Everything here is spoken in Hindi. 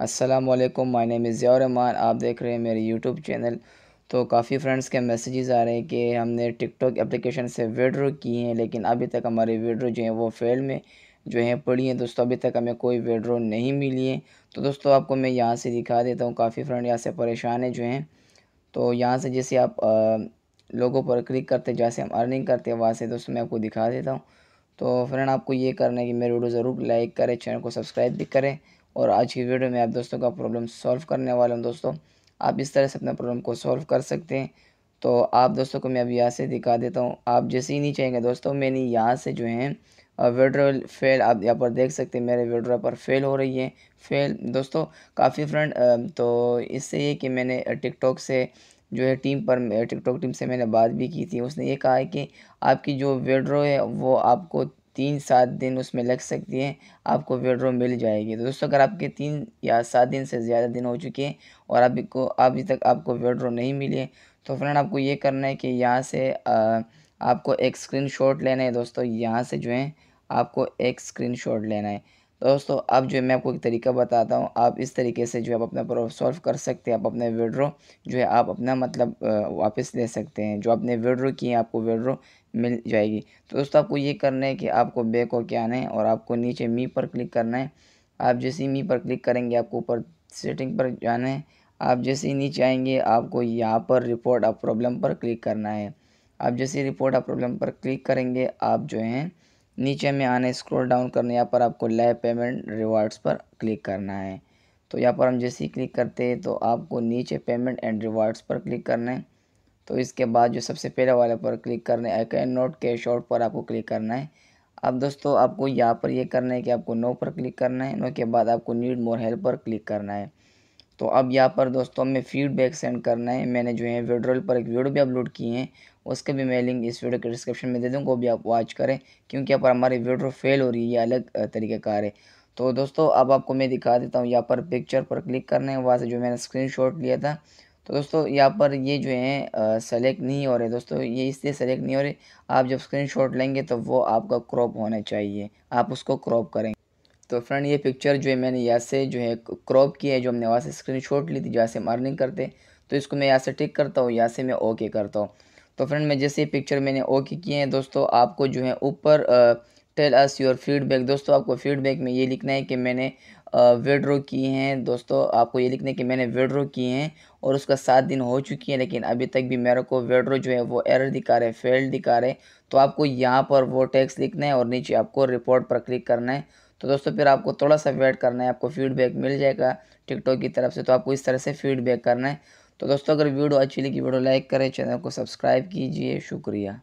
Aslam my name is Ziaman आप देख रहे हैं मेरे यूट्यूब चैनल तो काफ़ी फ्रेंड्स के मैसेजेस आ रहे हैं कि हमने टिकटॉक एप्लीकेशन से विड्रो की हैं लेकिन अभी तक हमारे विड्रो जो हैं वो फेल में जो हैं पड़ी हैं दोस्तों अभी तक हमें कोई विड्रो नहीं मिली है तो दोस्तों आपको मैं यहाँ से दिखा देता हूँ काफ़ी फ्रेंड यहाँ से परेशान है जो हैं तो यहाँ से जैसे आप लोगों पर क्लिक करते हैं जैसे हम अर्निंग करते हैं वहाँ से दोस्तों मैं आपको दिखा देता हूँ तो फ्रेंड आपको ये करना है कि मेरे वीडियो ज़रूर लाइक करें चैनल को सब्सक्राइब भी करें और आज की वीडियो में आप दोस्तों का प्रॉब्लम सॉल्व करने वाला हूँ दोस्तों आप इस तरह से अपना प्रॉब्लम को सॉल्व कर सकते हैं तो आप दोस्तों को मैं अभी यहाँ से दिखा देता हूँ आप जैसे ही नहीं चाहेंगे दोस्तों मैंने यहाँ से जो है विड्रोल फेल आप यहाँ पर देख सकते हैं मेरे विड्रोल पर फेल हो रही है फेल दोस्तों काफ़ी फ्रेंड तो इससे ये कि मैंने टिकटॉक से जो है टीम पर टिकटॉक टीम से मैंने बात भी की थी उसने ये कहा है कि आपकी जो विड्रो है वो आपको तीन सात दिन उसमें लग सकती है आपको विड्रो मिल जाएगी तो दोस्तों अगर आपके तीन या सात दिन से ज़्यादा दिन हो चुके हैं और अभी को अभी तक आपको विड्रो नहीं मिले तो फ्रेंड आपको ये करना है कि यहाँ से आ, आपको एक स्क्रीन शॉट लेना है दोस्तों यहाँ से जो है आपको एक स्क्रीन शॉट लेना है दोस्तों अब जो है मैं आपको एक तरीका बताता हूँ आप इस तरीके से जो है आप अपना प्रॉब्लम सॉल्व कर सकते हैं आप अपने विड्रो जो है आप अपना मतलब वापस ले सकते हैं जो आपने विड्रो किए हैं आपको विड्रो मिल जाएगी तो दोस्तों आपको ये करना है कि आपको बैक होके आना है और आपको नीचे मी पर क्लिक करना है आप जैसे ही मी पर क्लिक करेंगे आपको ऊपर सेटिंग पर जाना है आप जैसे ही नीचे आएंगे आपको यहाँ पर रिपोर्ट आप प्रॉब्लम पर क्लिक करना है आप जैसे रिपोर्ट आप प्रॉब्लम पर क्लिक करेंगे आप जो हैं नीचे में आने स्क्रॉल डाउन करने यहाँ पर आपको लैब पेमेंट रिवार्ड्स पर क्लिक करना है तो यहाँ पर हम जैसे ही क्लिक करते हैं तो आपको नीचे पेमेंट एंड रिवार्ड्स पर क्लिक करना है तो इसके बाद जो सबसे पहले वाले पर क्लिक करना है I can not cash out पर आपको क्लिक करना है अब दोस्तों आपको यहाँ पर ये यह करना है कि आपको नो पर क्लिक करना है नो के बाद आपको नीड मोर हेल्प पर क्लिक करना है तो अब यहाँ पर दोस्तों हमें फीडबैक सेंड करना है मैंने जो है विड्रोल पर एक वीडियो भी अपलोड किए हैं उसके भी मैं लिंक इस वीडियो के डिस्क्रिप्शन में दे दूँ वो भी आप वॉच करें क्योंकि यहाँ पर हमारी वीडियो फेल हो रही है ये अलग तरीके तरीक़ाकार है तो दोस्तों अब आपको मैं दिखा देता हूँ यहाँ पर पिक्चर पर क्लिक करना है वहाँ से जो मैंने स्क्रीन लिया था तो दोस्तों यहाँ पर ये जो है सेलेक्ट नहीं हो रहे दोस्तों ये इसलिए सेलेक्ट नहीं हो रहे आप जब स्क्रीन लेंगे तो वो आपका क्रॉप होना चाहिए आप उसको क्रॉप करें तो फ्रेंड ये पिक्चर जो है मैंने यहाँ से जो है क्रॉप किया है जो हमने वहाँ से स्क्रीनशॉट ली थी जहाँ से हम अर्निंग करते तो इसको मैं यहाँ से टिक करता हूँ यहाँ से मैं ओके करता हूँ तो फ्रेंड मैं जैसे ही पिक्चर मैंने ओके किए हैं दोस्तों आपको जो है ऊपर टेल अस योर फीडबैक दोस्तों आपको फीडबैक में ये लिखना है कि मैंने विड्रो किए हैं दोस्तों आपको ये लिखना है कि मैंने विड्रो किए हैं और उसका सात दिन हो चुकी है लेकिन अभी तक भी मेरे को विड्रो जो है वो एरर दिखा रहे फेल दिखा रहे तो आपको यहाँ पर वो टैक्स लिखना है और नीचे आपको रिपोर्ट पर क्लिक करना है तो दोस्तों फिर आपको थोड़ा सा वेट करना है आपको फीडबैक मिल जाएगा टिकटॉक की तरफ से तो आपको इस तरह से फीडबैक करना है तो दोस्तों अगर वीडियो अच्छी लगी वीडियो लाइक करें चैनल को सब्सक्राइब कीजिए शुक्रिया